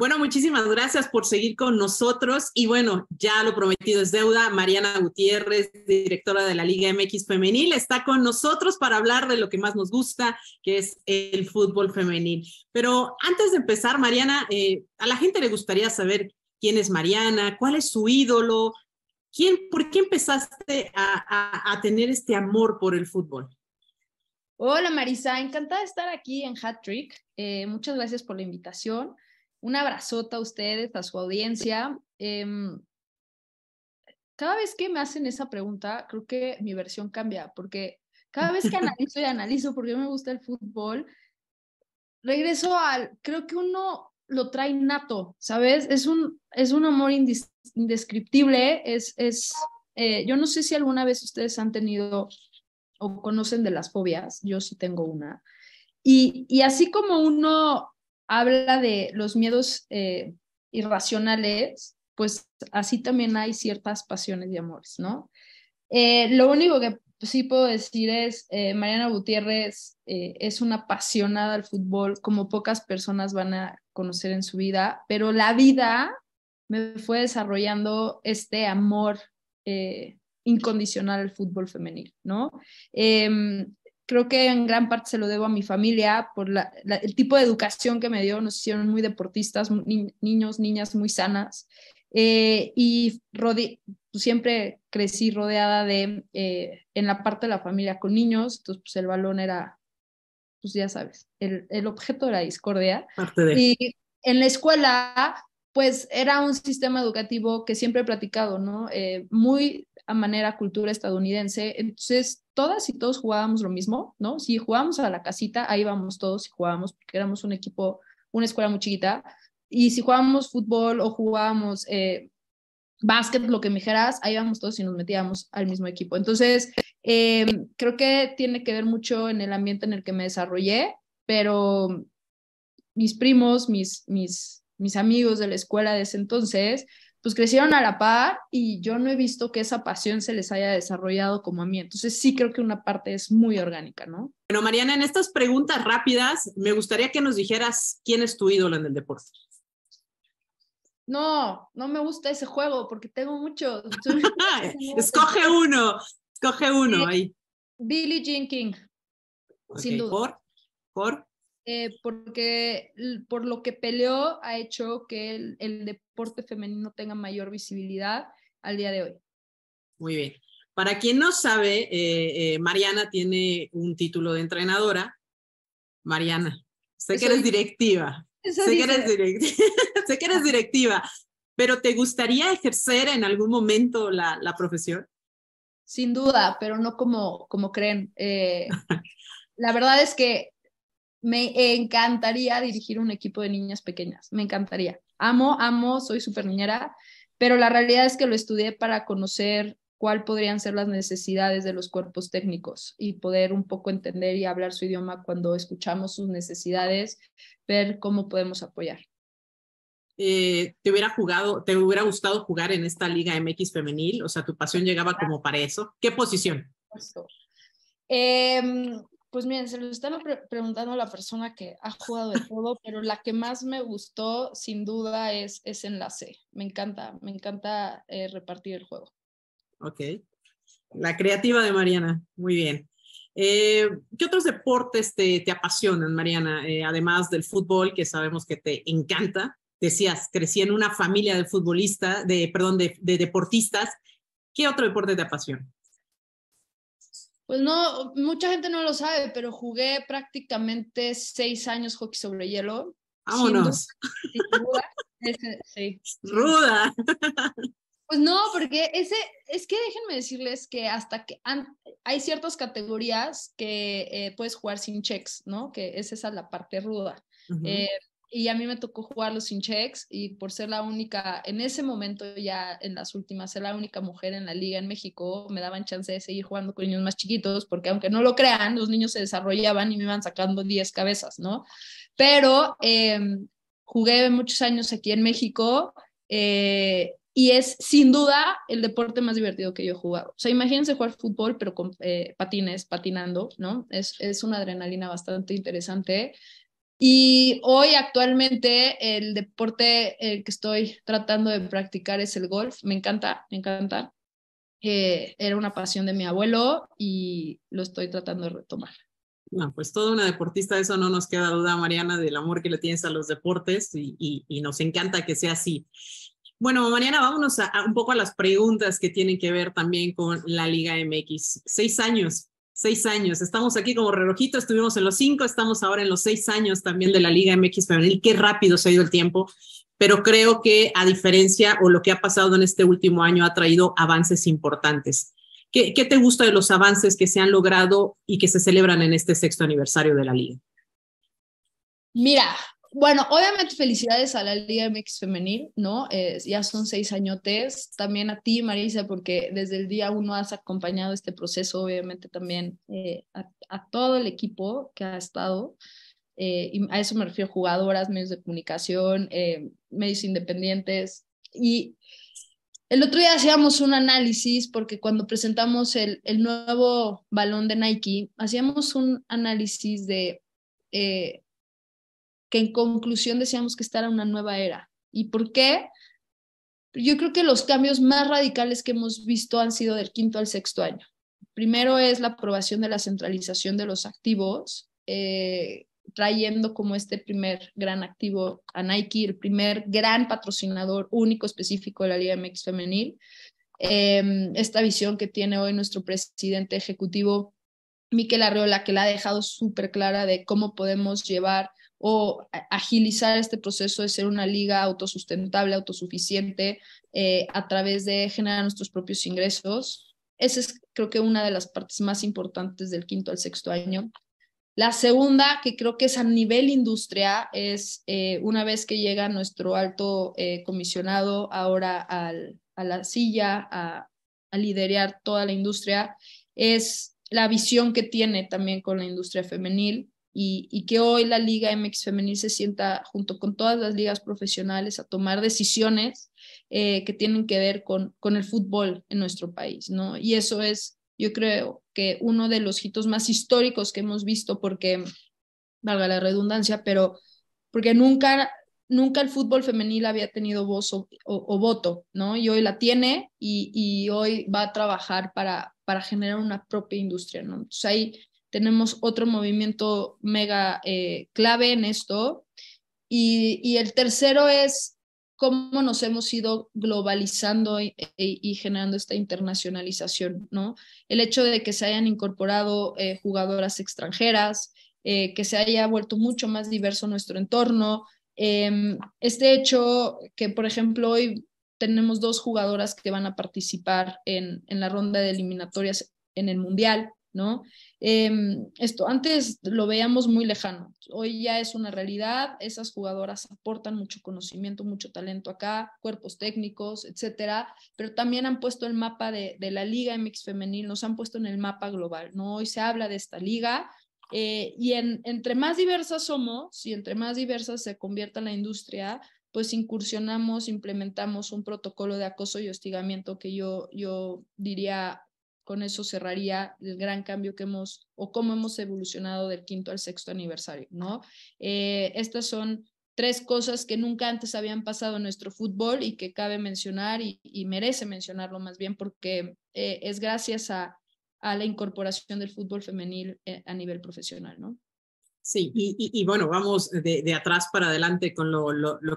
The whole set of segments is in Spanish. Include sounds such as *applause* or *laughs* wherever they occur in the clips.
Bueno, muchísimas gracias por seguir con nosotros y bueno, ya lo prometido es deuda. Mariana Gutiérrez, directora de la Liga MX Femenil, está con nosotros para hablar de lo que más nos gusta, que es el fútbol femenil. Pero antes de empezar, Mariana, eh, a la gente le gustaría saber quién es Mariana, cuál es su ídolo, quién, por qué empezaste a, tener este amor por el fútbol. Hola Marisa, encantada de estar aquí en Hat Trick. Eh, muchas gracias por la invitación. Un abrazota a ustedes, a su audiencia. Em, cada vez que me hacen esa pregunta, creo que mi versión cambia, porque cada vez que *laughs* analizo y analizo porque me gusta el fútbol, regreso al, creo que uno lo trae nato, ¿sabes? Es un, es un amor indescriptible, es, es eh, yo no sé si alguna vez ustedes han tenido o conocen de las fobias, yo sí tengo una, y, y así como uno habla de los miedos eh, irracionales, pues así también hay ciertas pasiones y amores, ¿no? Eh, lo único que sí puedo decir es, eh, Mariana Gutiérrez es una apasionada al fútbol, como pocas personas van a conocer en su vida, pero la vida me fue desarrollando este amor incondicional al fútbol femenil, ¿no? Em, creo que en gran parte se lo debo a mi familia por el tipo de educación que me dio. Nos hicieron muy deportistas, niños, niñas muy sanas. Eh, y pues, siempre crecí rodeada de, eh, en la parte de la familia con niños, entonces pues el balón era, pues ya sabes, el, el objeto de la discordia. Y en la escuela, pues era un sistema educativo que siempre he platicado, ¿no? Eh, muy a manera cultura estadounidense. Entonces, todas y todos jugábamos lo mismo, ¿no? Si jugábamos a la casita, ahí íbamos todos y jugábamos, porque éramos un equipo, una escuela muy chiquita. Y si jugábamos fútbol o jugábamos eh, básquet, lo que me dijeras, ahí íbamos todos y nos metíamos al mismo equipo. Entonces, eh, creo que tiene que ver mucho en el ambiente en el que me desarrollé, pero mis primos, mis, mis mis amigos de la escuela de ese entonces, pues crecieron a la par y yo no he visto que esa pasión se les haya desarrollado como a mí. Entonces sí creo que una parte es muy orgánica, ¿no? Bueno, Mariana, en estas preguntas rápidas, me gustaría que nos dijeras quién es tu ídolo en el deporte. No, no me gusta ese juego porque tengo muchos. *laughs* *laughs* escoge uno, escoge uno ahí. Billie Jean King. sin duda. ¿Por? Eh, porque por lo que peleó ha hecho que el, deporte femenino tenga mayor visibilidad al día de hoy. Muy bien. Para quien no sabe, eh, eh Mariana tiene un título de entrenadora. Mariana, sé que eres directiva. Sé que eres directiva. *laughs* sé que eres directiva, pero ¿te gustaría ejercer en algún momento la, la profesión? Sin duda, pero no como, como creen. Eh, *laughs* la verdad es que me encantaría dirigir un equipo de niñas pequeñas, me encantaría. Amo, amo, soy súper niñera, pero la realidad es que lo estudié para conocer cuáles podrían ser las necesidades de los cuerpos técnicos y poder un poco entender y hablar su idioma cuando escuchamos sus necesidades, ver cómo podemos apoyar. Eh, te hubiera jugado, te hubiera gustado jugar en esta liga MX femenil, o sea, tu pasión llegaba como para eso. ¿Qué posición? Eh, pues miren, se lo están preguntando a la persona que ha jugado de *laughs* todo, pero la que más me gustó, sin duda, es, ese Enlace. Me encanta, me encanta eh, repartir el juego. Ok. La creativa de Mariana, muy bien. Eh, ¿Qué otros deportes te, apasionan, Mariana? Eh, además del fútbol, que sabemos que te encanta. Decías, crecí en una familia de futbolistas, de, perdón, de, de deportistas. ¿Qué otro deporte te apasiona? Pues no, mucha gente no lo sabe, pero jugué prácticamente seis años hockey sobre hielo. Vámonos. *laughs* Ruda. Pues no, porque ese, es que déjenme decirles que hasta que hay ciertas categorías que eh, puedes jugar sin checks, ¿no? Que es esa la parte ruda y a mí me tocó jugarlo sin checks y por ser la única, en ese momento ya en las últimas, ser la única mujer en la liga en México, me daban chance de seguir jugando con niños más chiquitos, porque aunque no lo crean, los niños se desarrollaban y me iban sacando 10 cabezas, ¿no? Pero eh, jugué muchos años aquí en México eh, y es sin duda el deporte más divertido que yo he jugado. O sea, imagínense jugar fútbol, pero con eh, patines, patinando, ¿no? Es, es una adrenalina bastante interesante y hoy actualmente el deporte eh, que estoy tratando de practicar es el golf. Me encanta, me encanta. Eh, era una pasión de mi abuelo y lo estoy tratando de retomar. Ah, pues toda una deportista, eso no nos queda duda, Mariana, del amor que le tienes a los deportes y, nos encanta que sea así. Bueno, Mariana, vámonos un poco a las preguntas que tienen que ver también con la Liga MX. Seis años seis años. Estamos aquí como relojito, estuvimos en los cinco, estamos ahora en los seis años también de la Liga MX Femenil. Qué rápido se ha ido el tiempo, pero creo que a diferencia o lo que ha pasado en este último año ha traído avances importantes. qué te gusta de los avances que se han logrado y que se celebran en este sexto aniversario de la Liga? Mira, bueno, obviamente felicidades a la Liga MX Femenil, ¿no? ya son seis añotes. También a ti, Marisa, porque desde el día uno has acompañado este proceso, obviamente también eh, a, todo el equipo que ha estado. Eh, y a eso me refiero, jugadoras, medios de comunicación, eh, medios independientes. Y el otro día hacíamos un análisis porque cuando presentamos el, el nuevo balón de Nike, hacíamos un análisis de eh, que en conclusión decíamos que esta a una nueva era. ¿Y por qué? Yo creo que los cambios más radicales que hemos visto han sido del quinto al sexto año. Primero es la aprobación de la centralización de los activos, eh, trayendo como este primer gran activo a Nike, el primer gran patrocinador único específico de la Liga MX femenil. Em, esta visión que tiene hoy nuestro presidente ejecutivo, Miquel Arreola, que la ha dejado súper clara de cómo podemos llevar o agilizar este proceso de ser una liga autosustentable, autosuficiente, eh, a través de generar nuestros propios ingresos. Esa es creo que una de las partes más importantes del quinto al sexto año. La segunda, que creo que es a nivel industria, es eh, una vez que llega nuestro alto eh, comisionado ahora a la silla, a liderar toda la industria, es la visión que tiene también con la industria femenil y, que hoy la Liga MX Femenil se sienta junto con todas las ligas profesionales a tomar decisiones eh, que tienen que ver con, con el fútbol en nuestro país, ¿no? Y eso es, yo creo que uno de los hitos más históricos que hemos visto porque, valga la redundancia, pero porque nunca nunca el fútbol femenil había tenido voz o, voto, ¿no? Y hoy la tiene y, y, hoy va a trabajar para, para generar una propia industria, ¿no? Entonces ahí tenemos otro movimiento mega eh, clave en esto. Y, el tercero es cómo nos hemos ido globalizando y, generando esta internacionalización, ¿no? El hecho de que se hayan incorporado eh, jugadoras extranjeras, eh, que se haya vuelto mucho más diverso nuestro entorno. Em, este hecho que, por ejemplo, hoy tenemos dos jugadoras que van a participar en la ronda de eliminatorias en el Mundial, ¿no? Em, esto antes lo veíamos muy lejano, hoy ya es una realidad, esas jugadoras aportan mucho conocimiento, mucho talento acá, cuerpos técnicos, etcétera, pero también han puesto el mapa de, la Liga MX Femenil, nos han puesto en el mapa global, ¿no? Hoy se habla de esta liga. Eh, y entre más diversas somos y entre más diversas se convierta la industria, pues incursionamos, implementamos un protocolo de acoso y hostigamiento que yo, yo diría con eso cerraría el gran cambio que hemos o cómo hemos evolucionado del quinto al sexto aniversario, ¿no? Eh, estas son tres cosas que nunca antes habían pasado en nuestro fútbol y que cabe mencionar y, merece mencionarlo más bien porque eh, es gracias a, la incorporación del fútbol femenil eh, a nivel profesional, ¿no? Sí, y, bueno, vamos de, atrás para adelante con lo,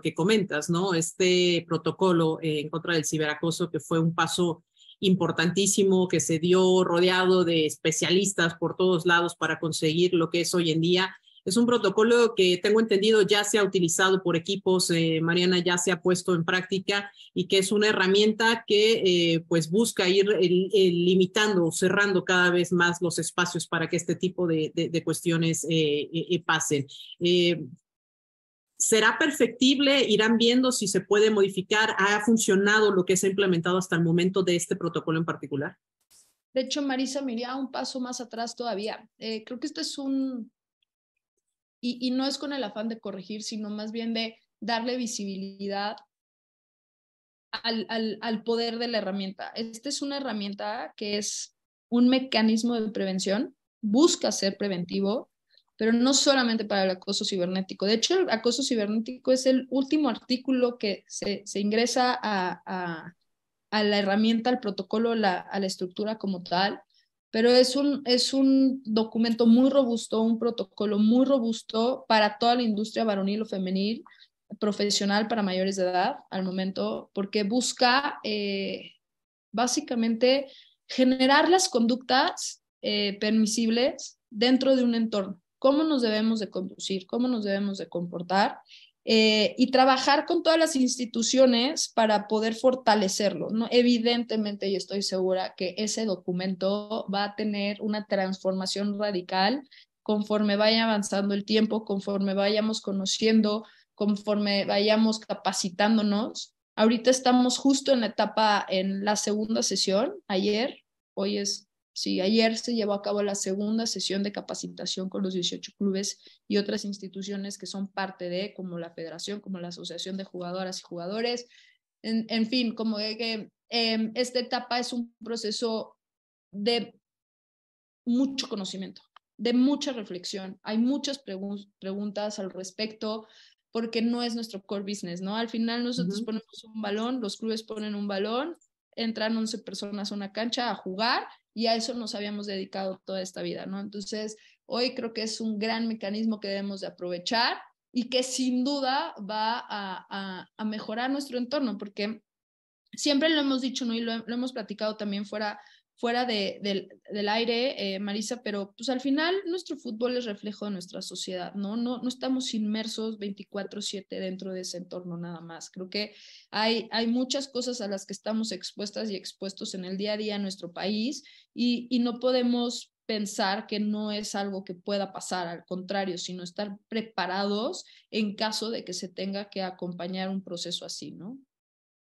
que comentas, ¿no? Este protocolo en contra del ciberacoso que fue un paso importantísimo que se dio rodeado de especialistas por todos lados para conseguir lo que es hoy en día. Es un protocolo que tengo entendido ya se ha utilizado por equipos, eh, Mariana ya se ha puesto en práctica y que es una herramienta que eh, pues busca ir limitando o cerrando cada vez más los espacios para que este tipo de, cuestiones eh, eh pasen será perfectible, irán viendo si se puede modificar, ha funcionado lo que se ha implementado hasta el momento de este protocolo en particular. De hecho, Marisa, me iría un paso más atrás todavía. Eh, creo que este es un, y, no es con el afán de corregir, sino más bien de darle visibilidad al, al, al, poder de la herramienta. Esta es una herramienta que es un mecanismo de prevención, busca ser preventivo, pero no solamente para el acoso cibernético. De hecho, el acoso cibernético es el último artículo que se, ingresa a, la herramienta, al protocolo, a la estructura como tal, pero es un, documento muy robusto, un protocolo muy robusto para toda la industria varonil o femenil profesional para mayores de edad al momento, porque busca eh, básicamente generar las conductas eh, permisibles dentro de un entorno cómo nos debemos de conducir, cómo nos debemos de comportar eh, y trabajar con todas las instituciones para poder fortalecerlo. ¿no? Evidentemente, y estoy segura que ese documento va a tener una transformación radical conforme vaya avanzando el tiempo, conforme vayamos conociendo, conforme vayamos capacitándonos. Ahorita estamos justo en la etapa, en la segunda sesión, ayer, hoy es Sí, ayer se llevó a cabo la segunda sesión de capacitación con los 18 clubes y otras instituciones que son parte de, como la federación, como la asociación de jugadoras y jugadores. En, fin, como de que em, esta etapa es un proceso de mucho conocimiento, de mucha reflexión. Hay muchas preguntas al respecto porque no es nuestro core business, ¿no? Al final nosotros ponemos un balón, los clubes ponen un balón, entran 11 personas a una cancha a jugar y a eso nos habíamos dedicado toda esta vida, ¿no? Entonces, hoy creo que es un gran mecanismo que debemos de aprovechar y que sin duda va a, a, mejorar nuestro entorno, porque siempre lo hemos dicho, ¿no? Y lo hemos platicado también fuera fuera de, del aire, eh, Marisa, pero pues al final nuestro fútbol es reflejo de nuestra sociedad, ¿no? No, no estamos inmersos 24/7 dentro de ese entorno nada más. Creo que hay, hay muchas cosas a las que estamos expuestas y expuestos en el día a día en nuestro país y no podemos pensar que no es algo que pueda pasar, al contrario, sino estar preparados en caso de que se tenga que acompañar un proceso así, ¿no?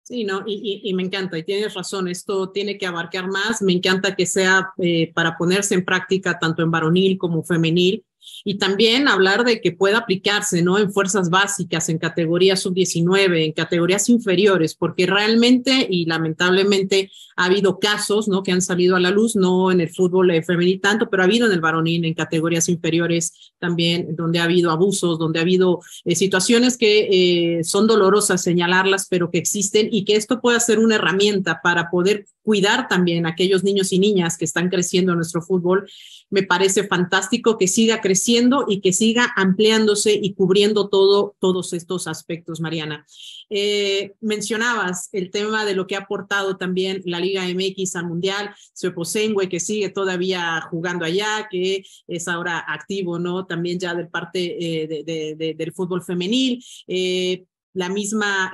Sí, no, y, me encanta, y tienes razón, esto tiene que abarcar más, me encanta que sea eh, para ponerse en práctica tanto en varonil como femenil, y también hablar de que pueda aplicarse, ¿no? En fuerzas básicas, en categorías sub-19, en categorías inferiores, porque realmente y lamentablemente ha habido casos, ¿no? Que han salido a la luz, no en el fútbol femenil tanto, pero ha habido en el varonil, en categorías inferiores también, donde ha habido abusos, donde ha habido eh, situaciones que eh, son dolorosas señalarlas, pero que existen y que esto pueda ser una herramienta para poder cuidar también a aquellos niños y niñas que están creciendo en nuestro fútbol. Me parece fantástico que siga creciendo creciendo y que siga ampliándose y cubriendo todo, todos estos aspectos, Mariana. Eh, mencionabas el tema de lo que ha aportado también la Liga MX al Mundial, posengue, que sigue todavía jugando allá, que es ahora activo, ¿no? También ya del parte eh, del fútbol femenil, eh, la misma...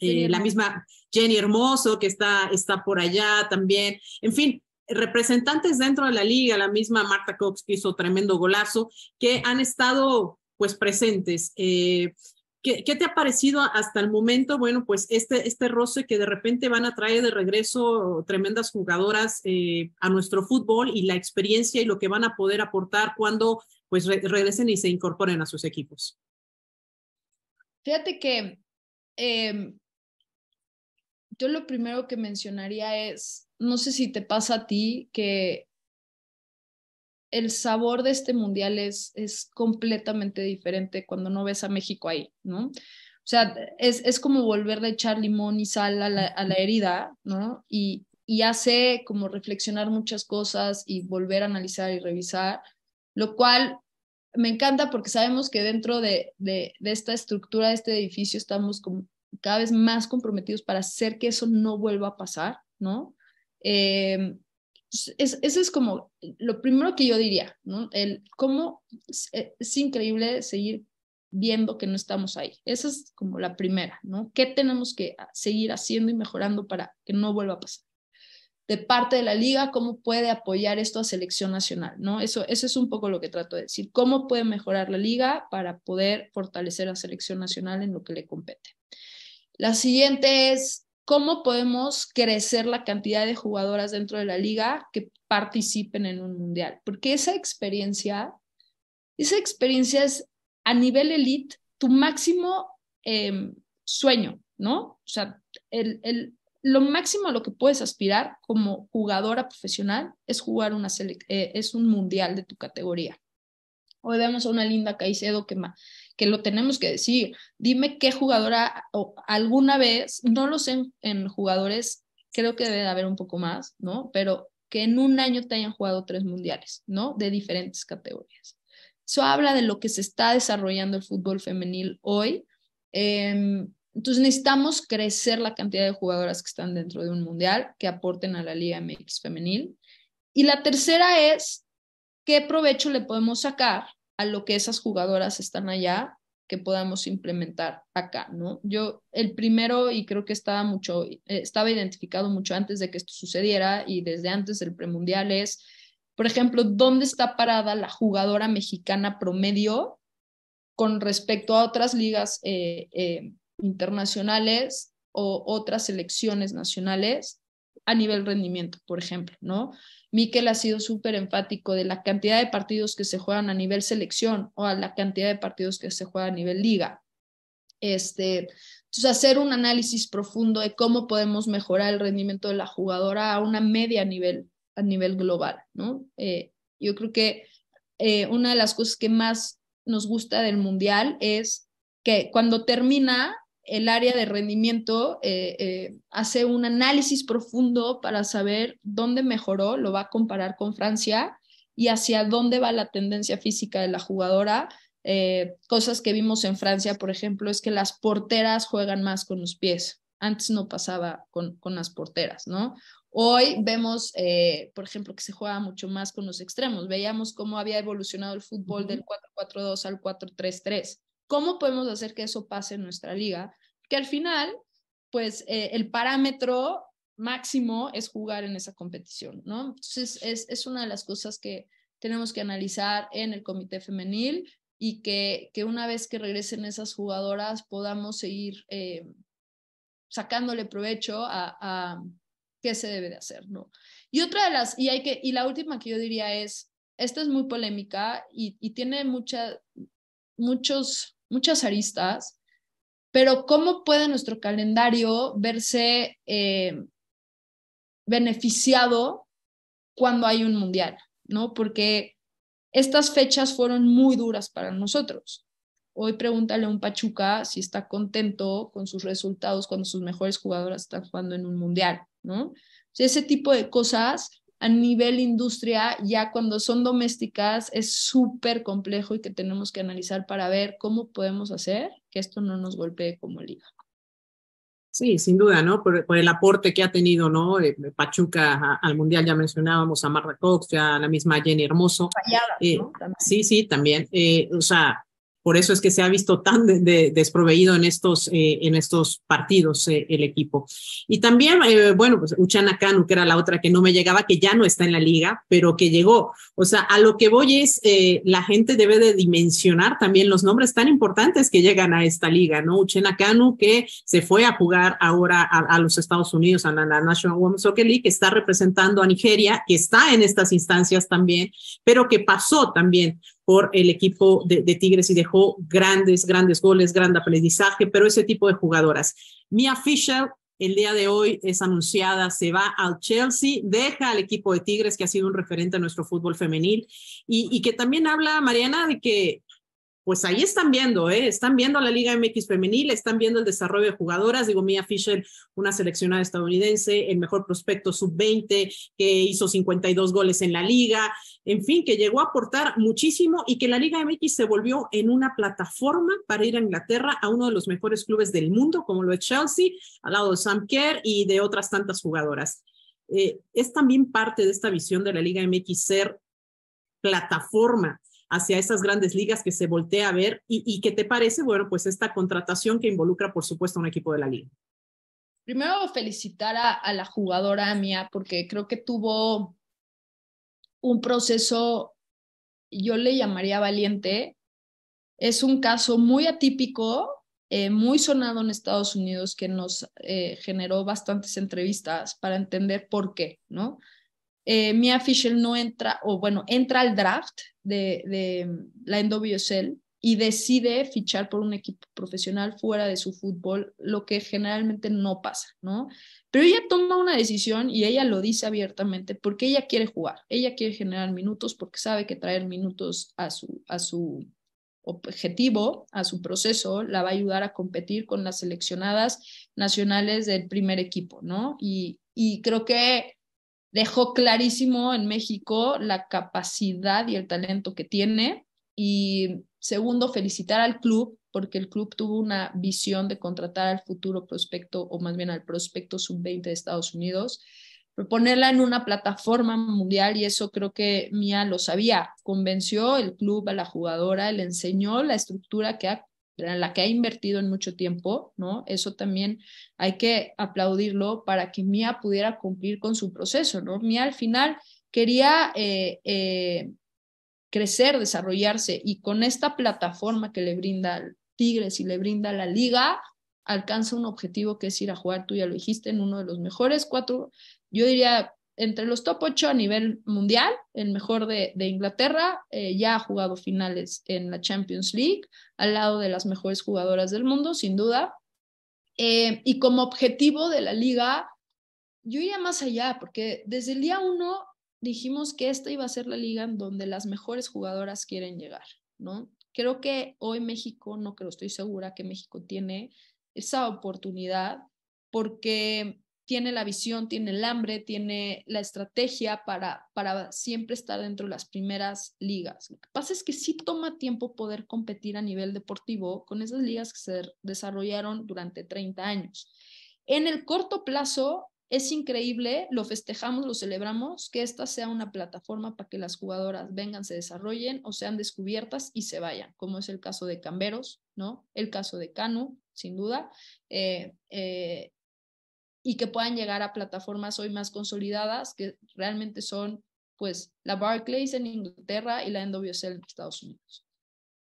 la misma Jenny Hermoso, que está, está por allá también. En fin, representantes dentro de la liga, la misma Marta Cox que hizo tremendo golazo, que han estado pues presentes. Eh, ¿qué, te ha parecido hasta el momento? Bueno, pues este, este roce que de repente van a traer de regreso tremendas jugadoras eh, a nuestro fútbol y la experiencia y lo que van a poder aportar cuando pues regresen y se incorporen a sus equipos. Fíjate que em, yo lo primero que mencionaría es no sé si te pasa a ti que el sabor de este mundial es, es completamente diferente cuando no ves a México ahí, ¿no? O sea, es, como volver a echar limón y sal a la, herida, ¿no? Y, y, hace como reflexionar muchas cosas y volver a analizar y revisar, lo cual me encanta porque sabemos que dentro de, de, esta estructura, de este edificio, estamos cada vez más comprometidos para hacer que eso no vuelva a pasar, ¿no? Eh, es, ese es como lo primero que yo diría, ¿no? El cómo eh, es, increíble seguir viendo que no estamos ahí. Esa es como la primera, ¿no? ¿Qué tenemos que seguir haciendo y mejorando para que no vuelva a pasar? De parte de la liga, ¿cómo puede apoyar esto a selección nacional? ¿no? Eso, eso es un poco lo que trato de decir. ¿Cómo puede mejorar la liga para poder fortalecer a selección nacional en lo que le compete? La siguiente es cómo podemos crecer la cantidad de jugadoras dentro de la liga que participen en un mundial, porque esa experiencia, esa experiencia es a nivel elite tu máximo em, sueño, ¿no? O sea, el, el, lo máximo a lo que puedes aspirar como jugadora profesional es jugar una eh, es un mundial de tu categoría. Hoy vemos a una linda Caicedo que, que lo tenemos que decir. Dime qué jugadora alguna vez, no lo sé en, jugadores, creo que debe haber un poco más, ¿no? Pero que en un año te hayan jugado tres mundiales, ¿no? De diferentes categorías. Eso habla de lo que se está desarrollando el fútbol femenil hoy. Em, entonces necesitamos crecer la cantidad de jugadoras que están dentro de un mundial, que aporten a la Liga MX femenil. Y la tercera es, ¿qué provecho le podemos sacar a lo que esas jugadoras están allá que podamos implementar acá, ¿no? Yo el primero y creo que estaba mucho eh, estaba identificado mucho antes de que esto sucediera y desde antes del premundial es por ejemplo, ¿dónde está parada la jugadora mexicana promedio con respecto a otras ligas eh, eh, internacionales o otras selecciones nacionales? a nivel rendimiento, por ejemplo, ¿no? Miquel ha sido súper enfático de la cantidad de partidos que se juegan a nivel selección o a la cantidad de partidos que se juegan a nivel liga. Este, entonces, hacer un análisis profundo de cómo podemos mejorar el rendimiento de la jugadora a una media nivel, a nivel global, ¿no? Eh, yo creo que eh, una de las cosas que más nos gusta del Mundial es que cuando termina el área de rendimiento eh, eh, hace un análisis profundo para saber dónde mejoró, lo va a comparar con Francia y hacia dónde va la tendencia física de la jugadora. Eh, cosas que vimos en Francia, por ejemplo, es que las porteras juegan más con los pies. Antes no pasaba con, con las porteras, ¿no? Hoy vemos, por ejemplo, que se juega mucho más con los extremos. Veíamos cómo había evolucionado el fútbol del 4-4-2 al 4-3-3. ¿Cómo podemos hacer que eso pase en nuestra liga? que al final, pues eh, el parámetro máximo es jugar en esa competición, ¿no? Entonces, es, una de las cosas que tenemos que analizar en el comité femenil y que, una vez que regresen esas jugadoras podamos seguir eh, sacándole provecho a, qué se debe de hacer, ¿no? Y otra de las, y, hay que, y la última que yo diría es, esta es muy polémica y, tiene muchas muchos, muchas aristas, pero ¿cómo puede nuestro calendario verse eh, beneficiado cuando hay un mundial? ¿no? Porque estas fechas fueron muy duras para nosotros. Hoy pregúntale a un Pachuca si está contento con sus resultados cuando sus mejores jugadoras están jugando en un mundial, ¿no? ese tipo de cosas a nivel industria, ya cuando son domésticas, es súper complejo y que tenemos que analizar para ver cómo podemos hacer que esto no nos golpee como liga. Sí, sin duda, ¿no? Por, el aporte que ha tenido, ¿no? Eh, Pachuca al Mundial, ya mencionábamos a Marta Cox, a la misma Jenny Hermoso. Eh, sí, sí, también. Eh, o sea, por eso es que se ha visto tan desproveído en estos, eh, en estos partidos eh, el equipo. Y también, eh, bueno, pues Uchana Kanu, que era la otra que no me llegaba, que ya no está en la liga, pero que llegó. O sea, a lo que voy es, la gente debe de dimensionar también los nombres tan importantes que llegan a esta liga, ¿no? Uchana Kanu, que se fue a jugar ahora a, los Estados Unidos, a la, la National Women's Soccer League, que está representando a Nigeria, que está en estas instancias también, pero que pasó también por el equipo de, Tigres y dejó grandes, grandes goles, gran aprendizaje, pero ese tipo de jugadoras. Mia Fisher el día de hoy es anunciada, se va al Chelsea, deja al equipo de Tigres, que ha sido un referente a nuestro fútbol femenil, y, y que también habla, Mariana, de que pues ahí están viendo, ¿eh? están viendo la Liga MX femenil, están viendo el desarrollo de jugadoras, digo, Mia Fisher, una seleccionada estadounidense, el mejor prospecto sub-20, que hizo 52 goles en la liga, en fin, que llegó a aportar muchísimo y que la Liga MX se volvió en una plataforma para ir a Inglaterra a uno de los mejores clubes del mundo, como lo es Chelsea, al lado de Sam Kerr y de otras tantas jugadoras. Eh, es también parte de esta visión de la Liga MX ser plataforma hacia esas grandes ligas que se voltea a ver y, y qué te parece, bueno, pues esta contratación que involucra, por supuesto, a un equipo de la liga. Primero felicitar a, la jugadora mía porque creo que tuvo un proceso, yo le llamaría valiente. Es un caso muy atípico, eh, muy sonado en Estados Unidos que nos eh, generó bastantes entrevistas para entender por qué, ¿no? Eh, Mia Fischel no entra, o bueno, entra al draft de, de la NWSL y decide fichar por un equipo profesional fuera de su fútbol, lo que generalmente no pasa, ¿no? Pero ella toma una decisión y ella lo dice abiertamente porque ella quiere jugar, ella quiere generar minutos porque sabe que traer minutos a su, a su objetivo, a su proceso, la va a ayudar a competir con las seleccionadas nacionales del primer equipo, ¿no? y creo que dejó clarísimo en México la capacidad y el talento que tiene. Y segundo, felicitar al club porque el club tuvo una visión de contratar al futuro prospecto, o más bien al prospecto sub-20 de Estados Unidos, proponerla en una plataforma mundial y eso creo que Mía lo sabía. Convenció el club a la jugadora, le enseñó la estructura que ha en la que ha invertido en mucho tiempo, ¿no? Eso también hay que aplaudirlo para que Mía pudiera cumplir con su proceso, ¿no? Mía al final quería eh, eh, crecer, desarrollarse y con esta plataforma que le brinda Tigres y le brinda la liga, alcanza un objetivo que es ir a jugar, tú ya lo dijiste, en uno de los mejores cuatro, yo diría entre los top 8 a nivel mundial, el mejor de, Inglaterra, eh, ya ha jugado finales en la Champions League, al lado de las mejores jugadoras del mundo, sin duda. Eh, y como objetivo de la liga, yo iría más allá, porque desde el día uno dijimos que esta iba a ser la liga en donde las mejores jugadoras quieren llegar, ¿no? Creo que hoy México, no creo, estoy segura que México tiene esa oportunidad, porque tiene la visión, tiene el hambre, tiene la estrategia para, para siempre estar dentro de las primeras ligas. Lo que pasa es que sí toma tiempo poder competir a nivel deportivo con esas ligas que se desarrollaron durante 30 años. En el corto plazo, es increíble, lo festejamos, lo celebramos, que esta sea una plataforma para que las jugadoras vengan, se desarrollen o sean descubiertas y se vayan, como es el caso de Camberos, ¿no? El caso de Canu, sin duda, eh, eh y que puedan llegar a plataformas hoy más consolidadas que realmente son pues la Barclays en Inglaterra y la NWSL en Estados Unidos.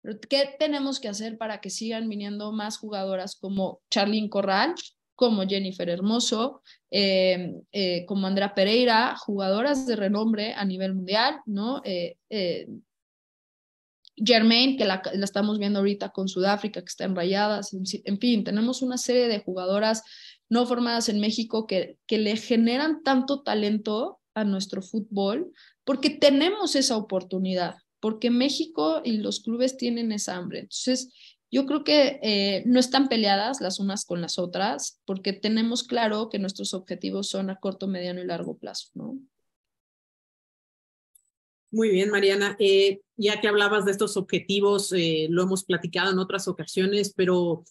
Pero ¿qué tenemos que hacer para que sigan viniendo más jugadoras como Charlene Corral, como Jennifer Hermoso, eh, eh, como Andrea Pereira, jugadoras de renombre a nivel mundial, ¿no? Eh, Germain, que la, estamos viendo ahorita con Sudáfrica, que está enrayada rayadas, en fin, tenemos una serie de jugadoras no formadas en México que, que le generan tanto talento a nuestro fútbol, porque tenemos esa oportunidad, porque México y los clubes tienen esa hambre. Entonces, yo creo que eh, no están peleadas las unas con las otras, porque tenemos claro que nuestros objetivos son a corto, mediano y largo plazo, ¿no? Muy bien, Mariana. Eh, ya que hablabas de estos objetivos, eh, lo hemos platicado en otras ocasiones, pero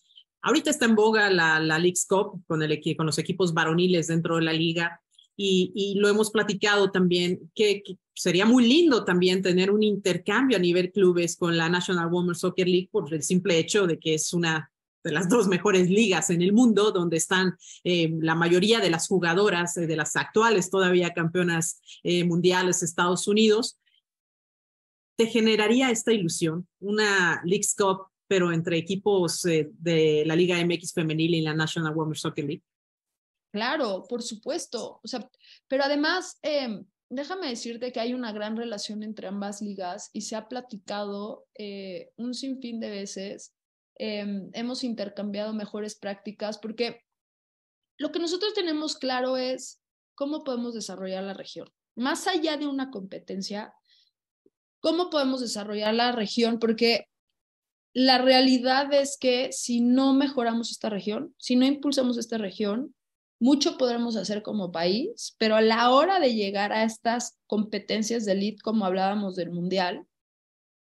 Ahorita está en boga la, la Leagues Cup con, los equipos varoniles dentro de la liga y, lo hemos platicado también, que, sería muy lindo también tener un intercambio a nivel clubes con la National Women's Soccer League por el simple hecho de que es una de las dos mejores ligas en el mundo, donde están eh, la mayoría de las jugadoras, eh, de las actuales todavía campeonas eh, mundiales Estados Unidos, te generaría esta ilusión, una Leagues Cup pero entre equipos eh, de la Liga MX femenil y la National Women's Soccer League. Claro, por supuesto. O sea, pero además, em, déjame decirte que hay una gran relación entre ambas ligas y se ha platicado eh, un sinfín de veces. Em, hemos intercambiado mejores prácticas porque lo que nosotros tenemos claro es cómo podemos desarrollar la región. Más allá de una competencia, cómo podemos desarrollar la región, porque la realidad es que si no mejoramos esta región, si no impulsamos esta región, mucho podremos hacer como país, pero a la hora de llegar a estas competencias de elite, como hablábamos del Mundial,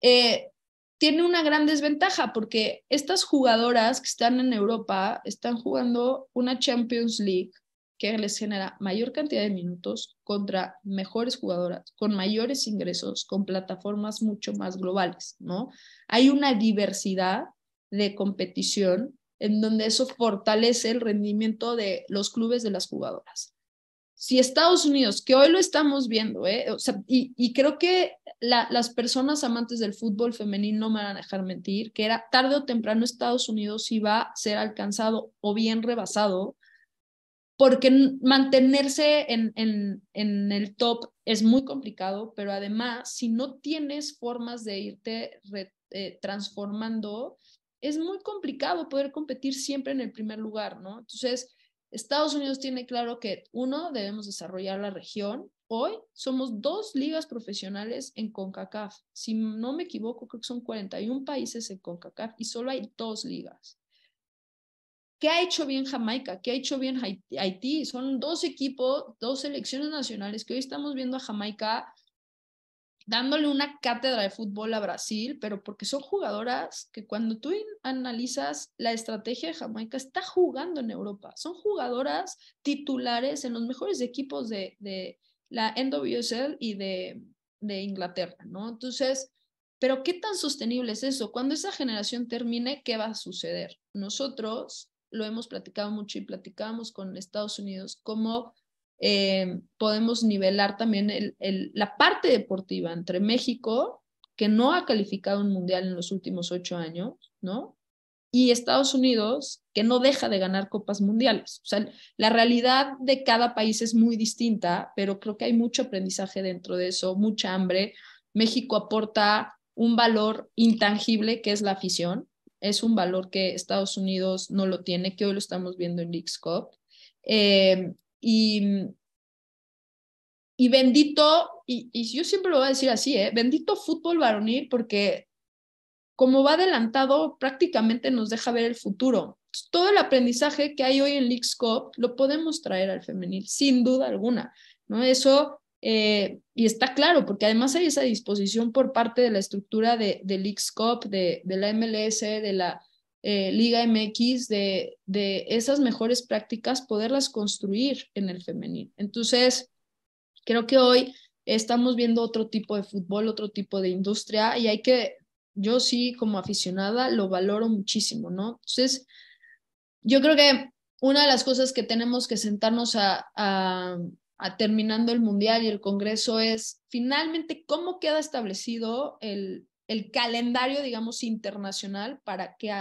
eh, tiene una gran desventaja porque estas jugadoras que están en Europa están jugando una Champions League que les genera mayor cantidad de minutos contra mejores jugadoras, con mayores ingresos, con plataformas mucho más globales, ¿no? Hay una diversidad de competición en donde eso fortalece el rendimiento de los clubes de las jugadoras. Si Estados Unidos, que hoy lo estamos viendo, ¿eh? y, creo que las personas amantes del fútbol femenino no me van a dejar mentir, que era tarde o temprano Estados Unidos iba a ser alcanzado o bien rebasado porque mantenerse en, el top es muy complicado, pero además, si no tienes formas de irte eh, transformando, es muy complicado poder competir siempre en el primer lugar, ¿no? Entonces, Estados Unidos tiene claro que, uno, debemos desarrollar la región. Hoy somos dos ligas profesionales en CONCACAF. Si no me equivoco, creo que son 41 países en CONCACAF y solo hay dos ligas. ¿Qué ha hecho bien Jamaica? ¿Qué ha hecho bien Haití? Son dos equipos, dos selecciones nacionales que hoy estamos viendo a Jamaica dándole una cátedra de fútbol a Brasil, pero porque son jugadoras que cuando tú analizas la estrategia de Jamaica, está jugando en Europa. Son jugadoras titulares en los mejores equipos de, de la NWSL y de, de Inglaterra, ¿no? Entonces, pero ¿qué tan sostenible es eso? Cuando esa generación termine, ¿qué va a suceder? Nosotros lo hemos platicado mucho y platicamos con Estados Unidos, cómo eh, podemos nivelar también el, el, la parte deportiva entre México, que no ha calificado un mundial en los últimos ocho años, ¿no? Y Estados Unidos, que no deja de ganar copas mundiales. O sea, la realidad de cada país es muy distinta, pero creo que hay mucho aprendizaje dentro de eso, mucha hambre. México aporta un valor intangible que es la afición, es un valor que Estados Unidos no lo tiene, que hoy lo estamos viendo en League's eh, Cup. y, bendito, y, yo siempre lo voy a decir así, ¿eh? bendito fútbol varonil porque como va adelantado prácticamente nos deja ver el futuro. Todo el aprendizaje que hay hoy en League's Cup lo podemos traer al femenil, sin duda alguna. ¿no? Eso eh, y está claro, porque además hay esa disposición por parte de la estructura de, del X-Cup, de, la MLS, de la eh, Liga MX, de, de, esas mejores prácticas, poderlas construir en el femenil. Entonces, creo que hoy estamos viendo otro tipo de fútbol, otro tipo de industria, y hay que, yo sí, como aficionada, lo valoro muchísimo, ¿no? Entonces, yo creo que una de las cosas que tenemos que sentarnos a terminando el Mundial y el Congreso es finalmente cómo queda establecido el, el calendario, digamos, internacional para que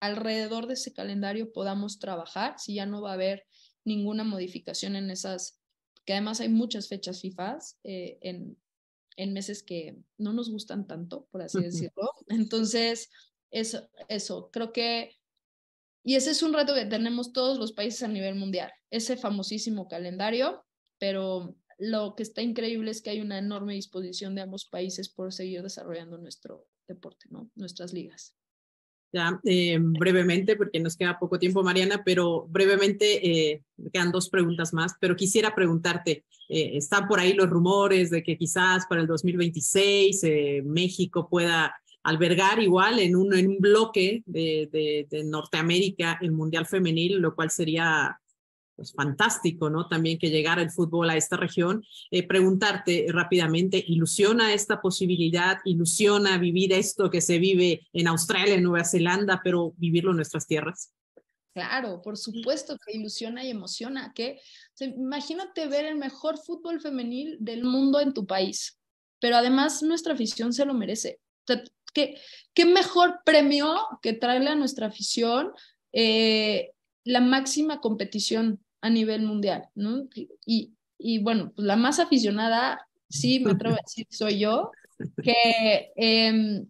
alrededor de ese calendario podamos trabajar, si ya no va a haber ninguna modificación en esas, que además hay muchas fechas FIFA eh, en, en meses que no nos gustan tanto, por así decirlo. *laughs* Entonces, eso, eso, creo que, y ese es un reto que tenemos todos los países a nivel mundial, ese famosísimo calendario pero lo que está increíble es que hay una enorme disposición de ambos países por seguir desarrollando nuestro deporte, ¿no? Nuestras ligas. Ya, eh, brevemente, porque nos queda poco tiempo, Mariana, pero brevemente eh, quedan dos preguntas más, pero quisiera preguntarte, eh, están por ahí los rumores de que quizás para el 2026 México pueda albergar igual en un, en un bloque de Norteamérica el Mundial Femenil, lo cual sería pues, fantástico, ¿no? También que llegara el fútbol a esta región. Eh, preguntarte rápidamente, ¿ilusiona esta posibilidad? ¿Ilusiona vivir esto que se vive en Australia, en Nueva Zelanda, pero vivirlo en nuestras tierras? Claro, por supuesto que ilusiona y emociona. Que, imagínate ver el mejor fútbol femenil del mundo en tu país, pero además nuestra afición se lo merece. ¿qué, mejor premio que traerle a nuestra afición eh, la máxima competición a nivel mundial, ¿no? Y, y bueno, pues, la más aficionada, sí, me atrevo a decir, soy yo, que em,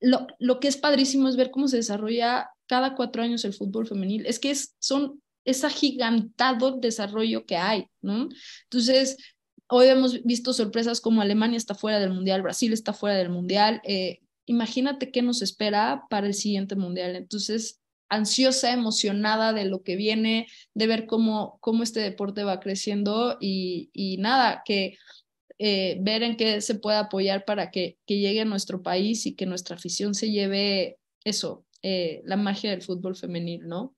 lo, lo, que es padrísimo es ver cómo se desarrolla cada cuatro años el fútbol femenil. Es que es, son, es agigantado desarrollo que hay, ¿no? Entonces, hoy hemos visto sorpresas como Alemania está fuera del Mundial, Brasil está fuera del Mundial. Eh, imagínate qué nos espera para el siguiente Mundial. Entonces, ansiosa, emocionada de lo que viene, de ver cómo, cómo este deporte va creciendo y, nada, que eh, ver en qué se puede apoyar para que, que, llegue a nuestro país y que nuestra afición se lleve eso, eh, la magia del fútbol femenil, ¿no?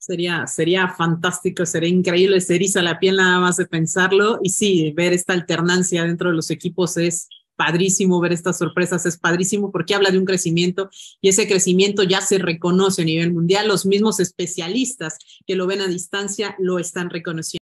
Sería, sería fantástico, sería increíble, se eriza la piel nada más de pensarlo y sí, ver esta alternancia dentro de los equipos es padrísimo ver estas sorpresas, es padrísimo porque habla de un crecimiento y ese crecimiento ya se reconoce a nivel mundial. Los mismos especialistas que lo ven a distancia lo están reconociendo.